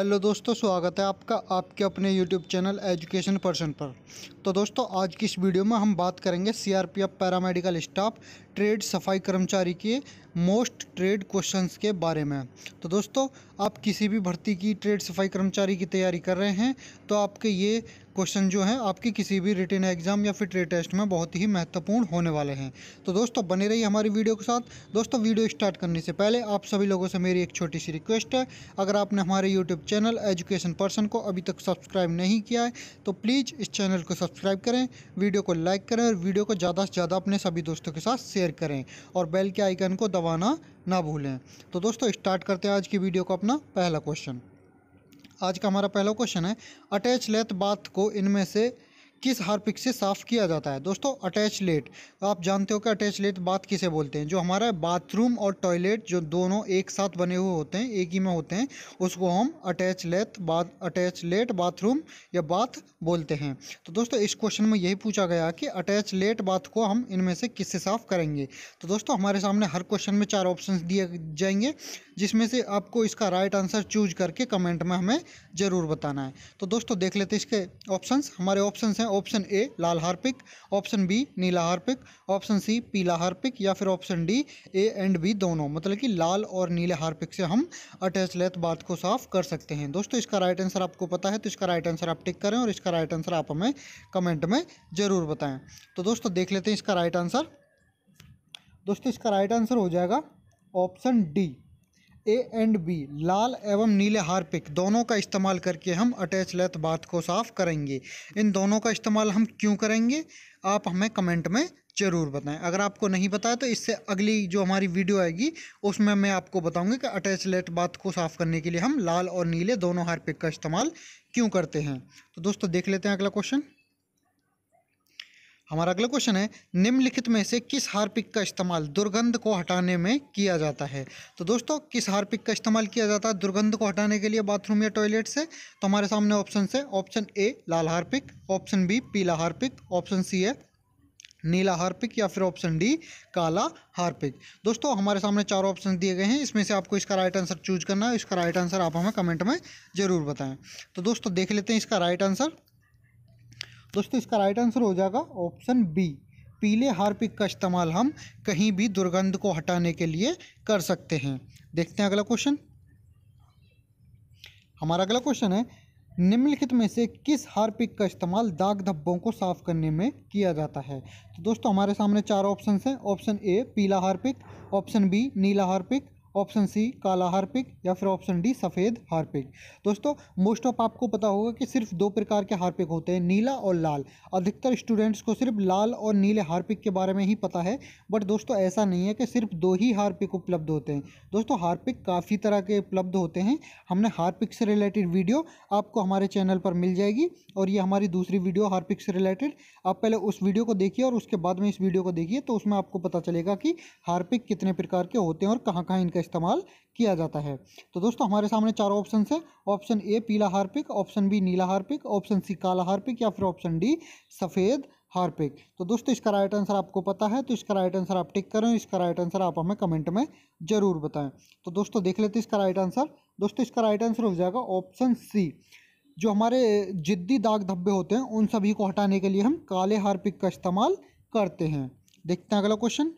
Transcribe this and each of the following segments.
hello दोस्तों स्वागत है आपका आपके अपने यूट्यूब चैनल एजुकेशन पर्सन पर तो दोस्तों आज की इस वीडियो में हम बात करेंगे सीआरपीएफ पैरामेडिकल स्टाफ ट्रेड सफाई कर्मचारी के मोस्ट ट्रेड क्वेश्चंस के बारे में तो दोस्तों आप किसी भी भर्ती की ट्रेड सफाई कर्मचारी की तैयारी कर रहे हैं तो आपके ये क्वेश्चन जो हैं आपकी किसी भी रिटर्न एग्जाम या फिर ट्रेड टेस्ट में बहुत ही महत्वपूर्ण होने वाले हैं तो दोस्तों बने रहिए हमारी वीडियो के साथ दोस्तों वीडियो स्टार्ट करने से पहले आप सभी लोगों से मेरी एक छोटी सी रिक्वेस्ट है अगर आपने हमारे यूट्यूब चैनल एजुकेशन पर्सन को अभी तक सब्सक्राइब नहीं किया है तो प्लीज़ इस चैनल को सब्सक्राइब करें वीडियो को लाइक करें और वीडियो को ज़्यादा से ज़्यादा अपने सभी दोस्तों के साथ शेयर करें और बेल के आइकन को दबाना ना भूलें तो दोस्तों स्टार्ट करते हैं आज की वीडियो को अपना पहला क्वेश्चन आज का हमारा पहला क्वेश्चन है अटैच लेथ बाथ को इनमें से किस हार्पिक से साफ़ किया जाता है दोस्तों अटैच लेट आप जानते हो कि अटैच लेट बात किसे बोलते हैं जो हमारा बाथरूम और टॉयलेट जो दोनों एक साथ बने हुए होते हैं एक ही में होते हैं उसको हम attach let bath attach let bathroom या बाथ बोलते हैं तो दोस्तों इस क्वेश्चन में यही पूछा गया कि अटैच लेट बाथ को हम इनमें से किससे साफ़ करेंगे तो दोस्तों हमारे सामने हर क्वेश्चन में चार ऑप्शन दिए जाएंगे जिसमें से आपको इसका राइट आंसर चूज करके कमेंट में हमें ज़रूर बताना है तो दोस्तों देख लेते इसके ऑप्शन हमारे ऑप्शन हैं ऑप्शन ए लाल हार्पिक ऑप्शन बी नीला हार्पिक ऑप्शन सी पीला हार्पिक या फिर option D A and B दोनों मतलब कि लाल और नीले हार्पिक से हम अटैच लेथ बात को साफ कर सकते हैं दोस्तों इसका राइट आंसर आपको पता है तो इसका राइट आंसर आप टिक करें और इसका राइट आंसर आप हमें कमेंट में ज़रूर बताएं तो दोस्तों देख लेते हैं इसका राइट आंसर दोस्तों इसका राइट आंसर हो जाएगा option D A and B लाल एवं नीले हार्पिक दोनों का इस्तेमाल करके हम अटैच लेथ बाथ को साफ़ करेंगे इन दोनों का इस्तेमाल हम क्यों करेंगे आप हमें कमेंट में ज़रूर बताएं अगर आपको नहीं बताया तो इससे अगली जो हमारी वीडियो आएगी उसमें मैं आपको बताऊंगी कि अटैच लेट बाथ को साफ़ करने के लिए हम लाल और नीले दोनों हार्पिक का इस्तेमाल क्यों करते हैं तो दोस्तों देख लेते हैं अगला क्वेश्चन हमारा अगला क्वेश्चन है निम्नलिखित में से किस हार्पिक का इस्तेमाल दुर्गंध को हटाने में किया जाता है तो दोस्तों किस हार्पिक का इस्तेमाल किया जाता है दुर्गंध को हटाने के लिए बाथरूम या टॉयलेट से तो हमारे सामने ऑप्शन है ऑप्शन ए लाल हार्पिक ऑप्शन बी पीला हार्पिक ऑप्शन सी है नीला हार्पिक या फिर ऑप्शन डी काला हार्पिक दोस्तों हमारे सामने चार ऑप्शन दिए गए हैं इसमें से आपको इसका राइट आंसर चूज करना है इसका राइट आंसर आप हमें कमेंट में ज़रूर बताएं तो दोस्तों देख लेते हैं इसका राइट आंसर दोस्तों इसका राइट आंसर हो जाएगा ऑप्शन बी पीले हार्पिक का इस्तेमाल हम कहीं भी दुर्गंध को हटाने के लिए कर सकते हैं देखते हैं अगला क्वेश्चन हमारा अगला क्वेश्चन है निम्नलिखित में से किस हार्पिक का इस्तेमाल दाग धब्बों को साफ करने में किया जाता है तो दोस्तों हमारे सामने चार ऑप्शन हैं ऑप्शन ए पीला हार्पिक ऑप्शन बी नीला हार्पिक ऑप्शन सी काला हार्पिक या फिर ऑप्शन डी सफ़ेद हार्पिक दोस्तों मोस्ट ऑफ आपको पता होगा कि सिर्फ दो प्रकार के हार्पिक होते हैं नीला और लाल अधिकतर स्टूडेंट्स को सिर्फ लाल और नीले हार्पिक के बारे में ही पता है बट दोस्तों ऐसा नहीं है कि सिर्फ दो ही हार्पिक उपलब्ध होते हैं दोस्तों हार्पिक काफ़ी तरह के उपलब्ध होते हैं हमने हार्पिक से रिलेटेड वीडियो आपको हमारे चैनल पर मिल जाएगी और ये हमारी दूसरी वीडियो हार्पिक से रिलेटेड आप पहले उस वीडियो को देखिए और उसके बाद में इस वीडियो को देखिए तो उसमें आपको पता चलेगा कि हार्पिक कितने प्रकार के होते हैं और कहाँ कहाँ इनका का इस्तेमाल किया जाता है तो दोस्तों हमारे सामने चार ऑप्शन है ऑप्शन ए पीला हार्पिक ऑप्शन बी नीला हार्पिक ऑप्शन सी काला हार्पिक या फिर ऑप्शन डी सफ़ेद हार्पिक तो दोस्तों इसका राइट आंसर आपको पता है तो इसका राइट आंसर आप टिक करें इसका राइट आंसर आप हमें कमेंट में ज़रूर बताएं तो दोस्तों देख लेते इसका राइट आंसर दोस्तों इसका राइट आंसर हो जाएगा ऑप्शन सी जो हमारे जिद्दी दाग धब्बे होते हैं उन सभी को हटाने के लिए हम काले हार्पिक का इस्तेमाल करते हैं देखते हैं अगला क्वेश्चन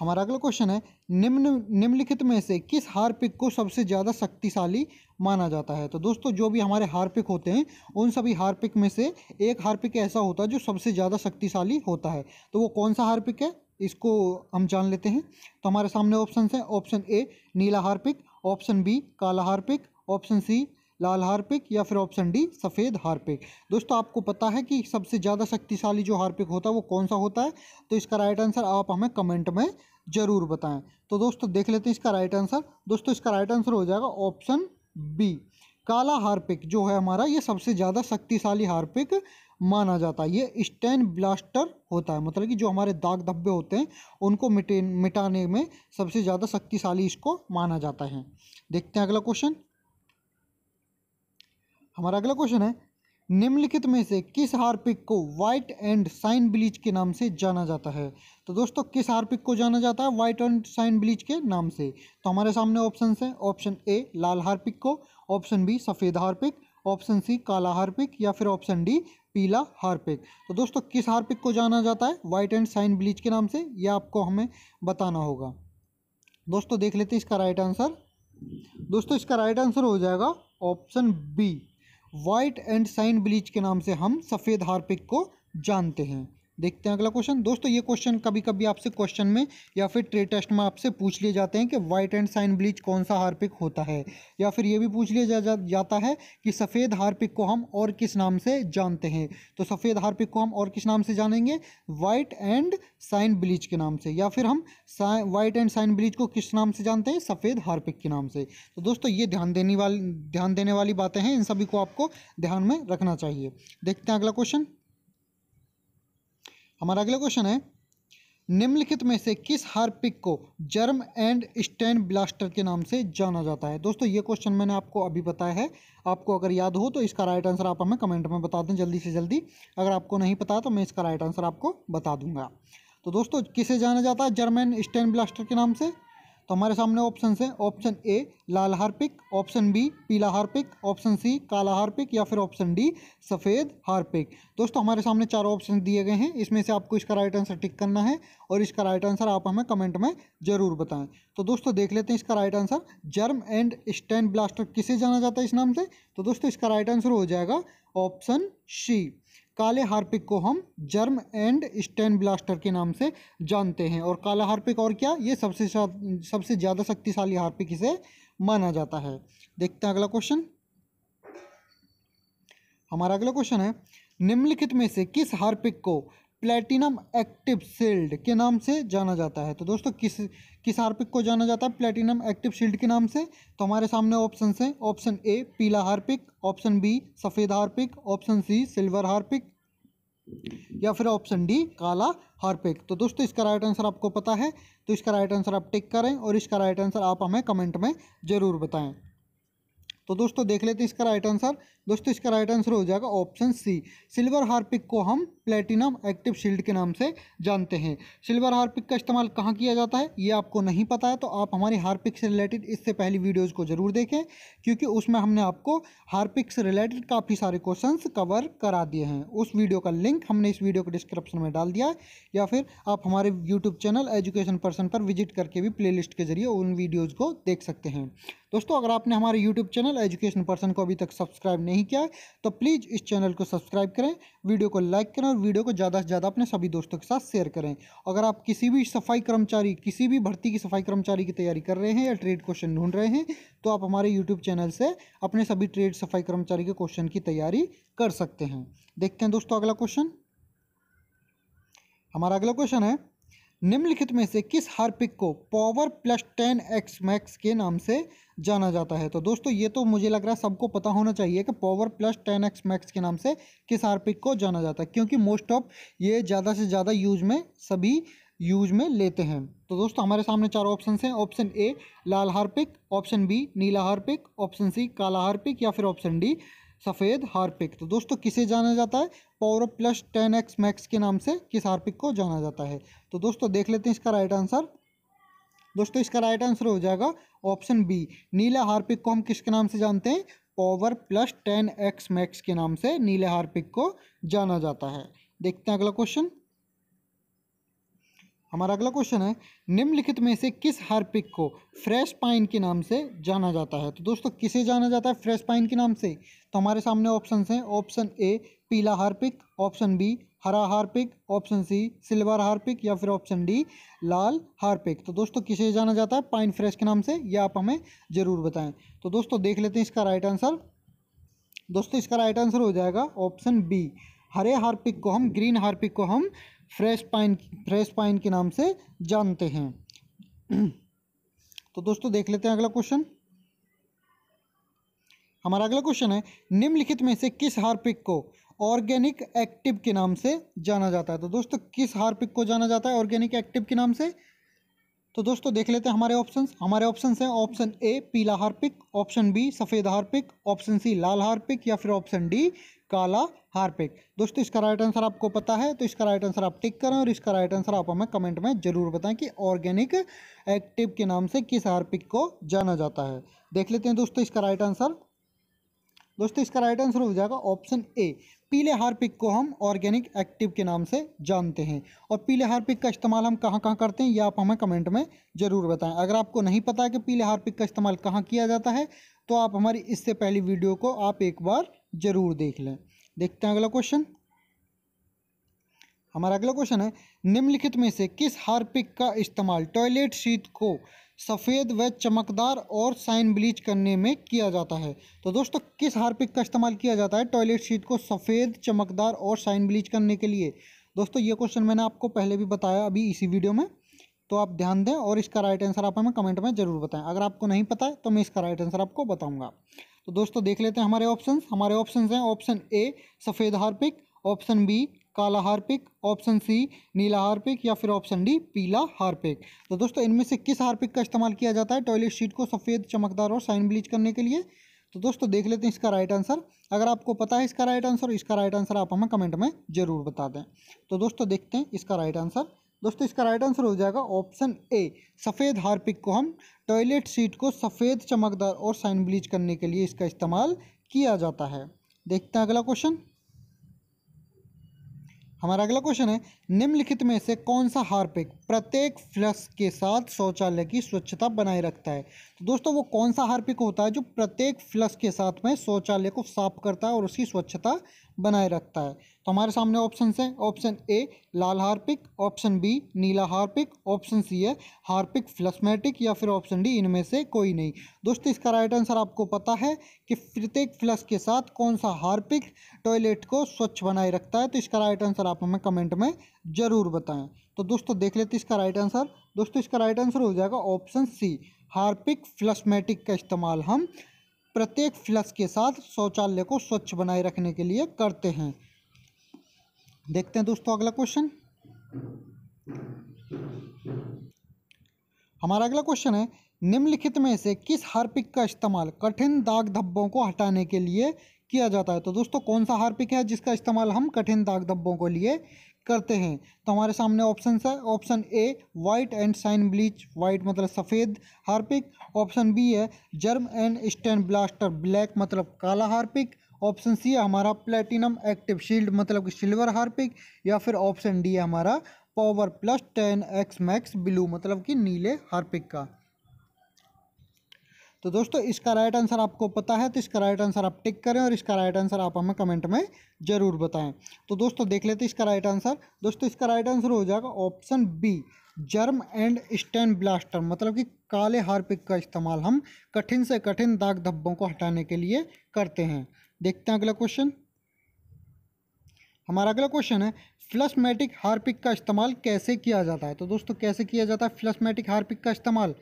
हमारा अगला क्वेश्चन है निम्न निम्नलिखित में से किस हार्पिक को सबसे ज़्यादा शक्तिशाली माना जाता है तो दोस्तों जो भी हमारे हार्पिक होते हैं उन सभी हार्पिक में से एक हार्पिक ऐसा होता है जो सबसे ज़्यादा शक्तिशाली होता है तो वो कौन सा हार्पिक है इसको हम जान लेते हैं तो हमारे सामने ऑप्शन हैं ऑप्शन ए नीला हार्पिक ऑप्शन बी काला हार्पिक ऑप्शन सी लाल हार्पिक या फिर ऑप्शन डी सफ़ेद हार्पिक दोस्तों आपको पता है कि सबसे ज़्यादा शक्तिशाली जो हार्पिक होता है वो कौन सा होता है तो इसका राइट आंसर आप हमें कमेंट में ज़रूर बताएं तो दोस्तों देख लेते हैं इसका राइट आंसर दोस्तों इसका राइट आंसर हो जाएगा ऑप्शन बी काला हार्पिक जो है हमारा ये सबसे ज़्यादा शक्तिशाली हार्पिक माना जाता है ये स्टैन ब्लास्टर होता है मतलब कि जो हमारे दाग धब्बे होते हैं उनको मिटे मिटाने में सबसे ज़्यादा शक्तिशाली इसको माना जाता है देखते हैं अगला क्वेश्चन हमारा अगला क्वेश्चन है निम्नलिखित में से किस हार्पिक को व्हाइट एंड साइन ब्लीच के नाम से जाना जाता है तो दोस्तों किस हार्पिक को जाना जाता है व्हाइट एंड साइन ब्लीच के नाम से तो हमारे सामने ऑप्शन है ऑप्शन ए लाल हार्पिक को ऑप्शन बी सफ़ेद हार्पिक ऑप्शन सी काला हार्पिक या फिर ऑप्शन डी पीला हार्पिक तो दोस्तों किस हार्पिक को जाना जाता है व्हाइट एंड साइन ब्लीच के नाम से यह आपको हमें बताना होगा दोस्तों देख लेते हैं इसका राइट आंसर दोस्तों इसका राइट आंसर हो जाएगा option B white and shine bleach के नाम से हम सफ़ेद हारपिक को जानते हैं देखते हैं अगला क्वेश्चन दोस्तों ये क्वेश्चन कभी कभी आपसे क्वेश्चन में या फिर ट्रे टेस्ट में आपसे पूछ लिए जाते हैं कि व्हाइट एंड साइन ब्लीच कौन सा हार्पिक होता है या फिर ये भी पूछ लिया जा, जा, जाता है कि सफ़ेद हार्पिक को हम और किस नाम से जानते हैं तो सफ़ेद हार्पिक को हम और किस नाम से जानेंगे वाइट एंड साइन ब्लीच के नाम से या फिर हम वाइट एंड साइन ब्लीच को किस नाम से जानते हैं सफ़ेद हार्पिक के नाम से तो दोस्तों ये ध्यान देने वाली ध्यान देने वाली बातें हैं इन सभी को आपको ध्यान में रखना चाहिए देखते हैं अगला क्वेश्चन हमारा अगला क्वेश्चन है निम्नलिखित में से किस हार्पिक को जर्म एंड स्टैंड ब्लास्टर के नाम से जाना जाता है दोस्तों ये क्वेश्चन मैंने आपको अभी बताया है आपको अगर याद हो तो इसका राइट आंसर आप हमें कमेंट में बता दें जल्दी से जल्दी अगर आपको नहीं पता तो मैं इसका राइट आंसर आपको बता दूंगा तो दोस्तों किसे जाना जाता है जर्मन स्टैंड ब्लास्टर के नाम से तो हमारे सामने ऑप्शन है ऑप्शन ए लाल हार्पिक ऑप्शन बी पीला हार्पिक ऑप्शन सी काला हार्पिक या फिर ऑप्शन डी सफ़ेद हार्पिक दोस्तों हमारे सामने चार ऑप्शन दिए गए हैं इसमें से आपको इसका राइट आंसर टिक करना है और इसका राइट आंसर आप हमें कमेंट में ज़रूर बताएं तो दोस्तों देख लेते हैं इसका right answer germ and stain blaster किसे जाना जाता है इस नाम से तो दोस्तों इसका राइट आंसर हो जाएगा ऑप्शन सी काले हार्पिक को हम जर्म एंड स्टेन ब्लास्टर के नाम से जानते हैं और काला हार्पिक और क्या ये सबसे सबसे ज़्यादा शक्तिशाली हार्पिक इसे माना जाता है देखते हैं अगला क्वेश्चन हमारा अगला क्वेश्चन है निम्नलिखित में से किस हार्पिक को प्लेटिनम एक्टिव शील्ड के नाम से जाना जाता है तो दोस्तों किस किस हार्पिक को जाना जाता है प्लेटिनम एक्टिव शील्ड के नाम से तो हमारे सामने ऑप्शन हैं ऑप्शन ए पीला हार्पिक ऑप्शन बी सफ़ेद Harpic option C silver Harpic या फिर ऑप्शन डी काला हार्पिक तो दोस्तों इसका राइट आंसर आपको पता है तो इसका राइट आंसर आप टिक करें और इसका राइट आंसर आप हमें कमेंट में ज़रूर बताएँ तो दोस्तों देख लेते हैं इसका राइट आंसर दोस्तों इसका राइट आंसर हो जाएगा ऑप्शन सी सिल्वर हार्पिक को हम प्लेटिनम एक्टिव शील्ड के नाम से जानते हैं सिल्वर हार्पिक का इस्तेमाल कहाँ किया जाता है ये आपको नहीं पता है तो आप हमारी हार्पिक से रिलेटेड इससे पहली वीडियोज़ को ज़रूर देखें क्योंकि उसमें हमने आपको हार्पिक से रिलेटेड काफ़ी सारे क्वेश्चन कवर करा दिए हैं उस वीडियो का लिंक हमने इस वीडियो को डिस्क्रिप्शन में डाल दिया है या फिर आप हमारे यूट्यूब चैनल एजुकेशन पर्सन पर विजिट करके भी प्ले के जरिए उन वीडियोज़ को देख सकते हैं दोस्तों अगर आपने हमारे यूट्यूब चैनल एजुकेशन पर्सन को अभी तक सब्सक्राइब नहीं नहीं किया है तो प्लीज़ इस चैनल को सब्सक्राइब करें वीडियो को लाइक करें और वीडियो को ज़्यादा से ज़्यादा अपने सभी दोस्तों के साथ शेयर करें अगर आप किसी भी सफाई कर्मचारी किसी भी भर्ती की सफाई कर्मचारी की तैयारी कर रहे हैं या ट्रेड क्वेश्चन ढूंढ रहे हैं तो आप हमारे यूट्यूब चैनल से अपने सभी ट्रेड सफाई कर्मचारी के क्वेश्चन की तैयारी कर सकते हैं देखते हैं दोस्तों अगला क्वेश्चन हमारा अगला क्वेश्चन है निम्नलिखित में से किस हार्पिक को power plus ten X max के नाम से जाना जाता है तो दोस्तों ये तो मुझे लग रहा है सबको पता होना चाहिए कि power plus ten X max के नाम से किस हार्पिक को जाना जाता है क्योंकि मोस्ट ऑफ ये ज़्यादा से ज़्यादा यूज में सभी यूज में लेते हैं तो दोस्तों हमारे सामने चार ऑप्शन हैं ऑप्शन ए लाल हार्पिक ऑप्शन बी नीला हार्पिक ऑप्शन सी काला हार्पिक या फिर ऑप्शन डी सफ़ेद हार्पिक तो दोस्तों किसे जाना जाता है power plus ten X max के नाम से किस हार्पिक को जाना जाता है तो दोस्तों देख लेते हैं इसका राइट आंसर दोस्तों इसका राइट आंसर हो जाएगा ऑप्शन बी नीला हार्पिक को हम किसके नाम से जानते हैं power plus ten X max के नाम से नीले हार्पिक को जाना जाता है देखते हैं अगला क्वेश्चन हमारा अगला क्वेश्चन है निम्नलिखित में से किस हार्पिक को फ्रेश पाइन के नाम से जाना जाता है तो दोस्तों किसे जाना जाता है फ्रेश पाइन के नाम से तो हमारे सामने ऑप्शन हैं ऑप्शन ए पीला हार्पिक ऑप्शन बी हरा Harpic option C silver Harpic या फिर ऑप्शन डी लाल हार्पिक तो दोस्तों किसे जाना जाता है पाइन फ्रेश के नाम से यह आप हमें ज़रूर बताएं तो दोस्तों देख लेते हैं इसका राइट आंसर दोस्तों इसका राइट आंसर हो जाएगा ऑप्शन बी हरे हार्पिक को हम ग्रीन हार्पिक को हम फ्रेश पाइन फ्रेश पाइन के नाम से जानते हैं तो दोस्तों देख लेते हैं अगला क्वेश्चन हमारा अगला क्वेश्चन है निम्नलिखित में से किस हार्पिक को ऑर्गेनिक एक्टिव के नाम से जाना जाता है तो दोस्तों किस हार्पिक को जाना जाता है ऑर्गेनिक एक्टिव के नाम से तो दोस्तों देख लेते हैं हमारे ऑप्शंस हमारे ऑप्शंस हैं ऑप्शन ए पीला हार्पिक ऑप्शन बी सफ़ेद हार्पिक ऑप्शन सी लाल हार्पिक या फिर ऑप्शन डी काला हार्पिक दोस्तों इसका राइट आंसर आपको पता है तो इसका राइट आंसर आप टिक करें और इसका राइट आंसर आप हमें कमेंट में ज़रूर बताएं कि ऑर्गेनिक एक्टिव के नाम से किस हार्पिक को जाना जाता है देख लेते हैं दोस्तों इसका राइट आंसर दोस्तों इसका राइट आंसर हो जाएगा ऑप्शन ए पीले हार्पिक को हम ऑर्गेनिक एक्टिव के नाम से जानते हैं और पीले हार्पिक का इस्तेमाल हम कहाँ कहाँ करते हैं ये आप हमें कमेंट में ज़रूर बताएं अगर आपको नहीं पता कि पीले हार्पिक का इस्तेमाल कहाँ किया जाता है तो आप हमारी इससे पहली वीडियो को आप एक बार ज़रूर देख लें देखते हैं अगला क्वेश्चन हमारा अगला क्वेश्चन है निम्नलिखित में से किस हार्पिक का इस्तेमाल टॉयलेट सीट को सफ़ेद व चमकदार और साइन ब्लीच करने में किया जाता है तो दोस्तों किस हार्पिक का इस्तेमाल किया जाता है टॉयलेट सीट को सफ़ेद चमकदार और साइन ब्लीच करने के लिए दोस्तों ये क्वेश्चन मैंने आपको पहले भी बताया अभी इसी वीडियो में तो आप ध्यान दें और इसका राइट आंसर आप हमें कमेंट में ज़रूर बताएं अगर आपको नहीं पता है तो मैं इसका राइट आंसर आपको बताऊंगा तो दोस्तों देख लेते हैं हमारे ऑप्शन हमारे ऑप्शन हैं ऑप्शन ए सफ़ेद हार्पिक ऑप्शन बी काला हार्पिक ऑप्शन सी नीला हार्पिक या फिर ऑप्शन डी पीला हार्पिक तो दोस्तों इनमें से किस हार्पिक का इस्तेमाल किया जाता है टॉयलेट शीट को सफ़ेद चमकदार और साइन ब्लीच करने के लिए तो दोस्तों देख लेते हैं इसका राइट आंसर अगर आपको पता है इसका राइट आंसर इसका राइट आंसर आप हमें कमेंट में ज़रूर बता दें तो दोस्तों देखते हैं इसका राइट आंसर दोस्तों इसका राइट आंसर हो जाएगा ऑप्शन ए सफ़ेद हार्पिक को हम टॉयलेट सीट को सफ़ेद चमकदार और साइन ब्लीच करने के लिए इसका इस्तेमाल किया जाता है देखते हैं अगला क्वेश्चन हमारा अगला क्वेश्चन है निम्नलिखित में से कौन सा हार्पिक प्रत्येक फ्लक्स के साथ शौचालय की स्वच्छता बनाए रखता है तो दोस्तों वो कौन सा हार्पिक होता है जो प्रत्येक फ्लक्स के साथ में शौचालय को साफ करता है और उसकी स्वच्छता बनाए रखता है तो हमारे सामने ऑप्शन हैं ऑप्शन ए लाल हार्पिक ऑप्शन बी नीला हार्पिक ऑप्शन सी है हार्पिक फ्लस्मेटिक या फिर ऑप्शन डी इनमें से कोई नहीं दोस्तों इसका राइट आंसर आपको पता है कि प्रत्येक फ्लश के साथ कौन सा हार्पिक टॉयलेट को स्वच्छ बनाए रखता है तो इसका राइट आंसर आप हमें कमेंट में ज़रूर बताएं तो दोस्तों देख लेते इसका राइट आंसर दोस्तों इसका राइट आंसर हो जाएगा ऑप्शन सी हार्पिक फ्लस्मेटिक का इस्तेमाल हम प्रत्येक फ्लस के साथ शौचालय को स्वच्छ बनाए रखने के लिए करते हैं देखते हैं दोस्तों अगला क्वेश्चन हमारा अगला क्वेश्चन है निम्नलिखित में से किस हार्पिक का इस्तेमाल कठिन दाग धब्बों को हटाने के लिए किया जाता है तो दोस्तों कौन सा हार्पिक है जिसका इस्तेमाल हम कठिन दाग धब्बों को लिए करते हैं तो हमारे सामने ऑप्शन है option A white and shine bleach white मतलब सफ़ेद हार्पिक ऑप्शन बी है germ and stain blaster black मतलब काला हार्पिक ऑप्शन सी है हमारा प्लेटिनम एक्टिव शील्ड मतलब कि सिल्वर हार्पिक या फिर ऑप्शन डी है हमारा power plus ten X max blue मतलब कि नीले हार्पिक का तो दोस्तों इसका राइट आंसर आपको पता है तो इसका राइट आंसर आप टिक करें और इसका राइट आंसर आप हमें कमेंट में ज़रूर बताएं तो दोस्तों देख लेते हैं इसका राइट आंसर दोस्तों इसका राइट आंसर हो जाएगा option B germ and stain blaster मतलब कि काले हार्पिक का इस्तेमाल हम कठिन से कठिन दाग धब्बों को हटाने के लिए करते हैं देखते हैं अगला क्वेश्चन हमारा अगला क्वेश्चन है फ्लसमेटिक हार्पिक का इस्तेमाल कैसे किया जाता है तो दोस्तों कैसे किया जाता है फ्लसमेटिक हार्पिक का इस्तेमाल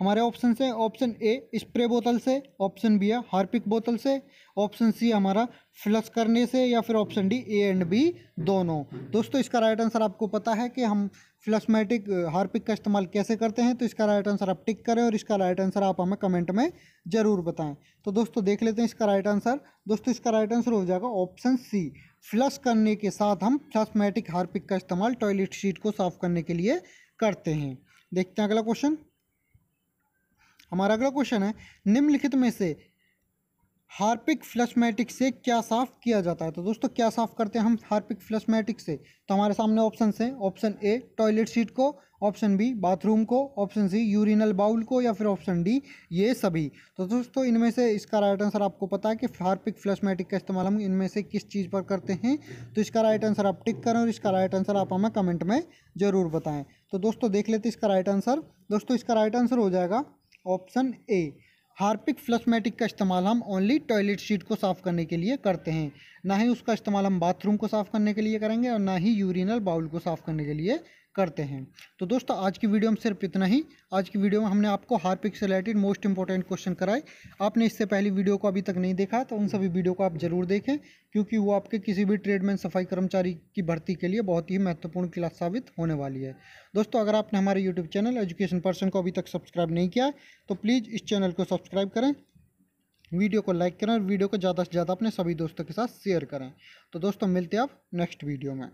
हमारे ऑप्शन है ऑप्शन ए स्प्रे बोतल से ऑप्शन बी है हार्पिक बोतल से ऑप्शन सी हमारा फ्लश करने से या फिर option D A and B दोनों दोस्तों इसका राइट आंसर आपको पता है कि हम फ्लसमेटिक हार्पिक का इस्तेमाल कैसे करते हैं तो इसका राइट आंसर आप टिक करें और इसका राइट आंसर आप हमें कमेंट में ज़रूर बताएं तो दोस्तों देख लेते हैं इसका राइट आंसर दोस्तों इसका राइट आंसर हो जाएगा ऑप्शन सी फ्लश करने के साथ हम फ्लसमेटिक हार्पिक का इस्तेमाल टॉयलेट सीट को साफ़ करने के लिए करते हैं देखते हैं अगला क्वेश्चन हमारा अगला क्वेश्चन है निम्नलिखित में से हार्पिक फ्लशमेटिक से क्या साफ किया जाता है तो दोस्तों क्या साफ करते हैं हम हार्पिक फ्लशमेटिक से तो हमारे सामने ऑप्शन हैं ऑप्शन ए टॉयलेट सीट को ऑप्शन बी बाथरूम को ऑप्शन सी यूरिनल बाउल को या फिर ऑप्शन डी ये सभी तो दोस्तों इनमें से इसका राइट आंसर आपको पता है कि हार्पिक फ्लशमेटिक का इस्तेमाल हम इनमें से किस चीज़ पर करते हैं तो इसका राइट आंसर आप टिक करें और इसका राइट आंसर आप हमें कमेंट में ज़रूर बताएँ तो दोस्तों देख लेते इसका राइट आंसर दोस्तों इसका राइट आंसर हो जाएगा ऑप्शन ए हार्पिक फ्लसमेटिक का इस्तेमाल हम ओनली टॉयलेट सीट को साफ़ करने के लिए करते हैं ना ही उसका इस्तेमाल हम बाथरूम को साफ़ करने के लिए करेंगे और ना ही यूरिनल बाउल को साफ़ करने के लिए करते हैं तो दोस्तों आज की वीडियो में सिर्फ इतना ही आज की वीडियो में हमने आपको हार्पिक से रिलेटेड मोस्ट इंपॉर्टेंट क्वेश्चन कराए आपने इससे पहले वीडियो को अभी तक नहीं देखा तो उन सभी वीडियो को आप जरूर देखें क्योंकि वो आपके किसी भी ट्रेडमैन सफाई कर्मचारी की भर्ती के लिए बहुत ही महत्वपूर्ण क्लास साबित होने वाली है दोस्तों अगर आपने हमारे यूट्यूब चैनल एजुकेशन पर्सन को अभी तक सब्सक्राइब नहीं किया तो प्लीज़ इस चैनल को सब्सक्राइब करें वीडियो को लाइक करें और वीडियो को ज़्यादा से ज़्यादा अपने सभी दोस्तों के साथ शेयर करें तो दोस्तों मिलते हैं आप नेक्स्ट वीडियो में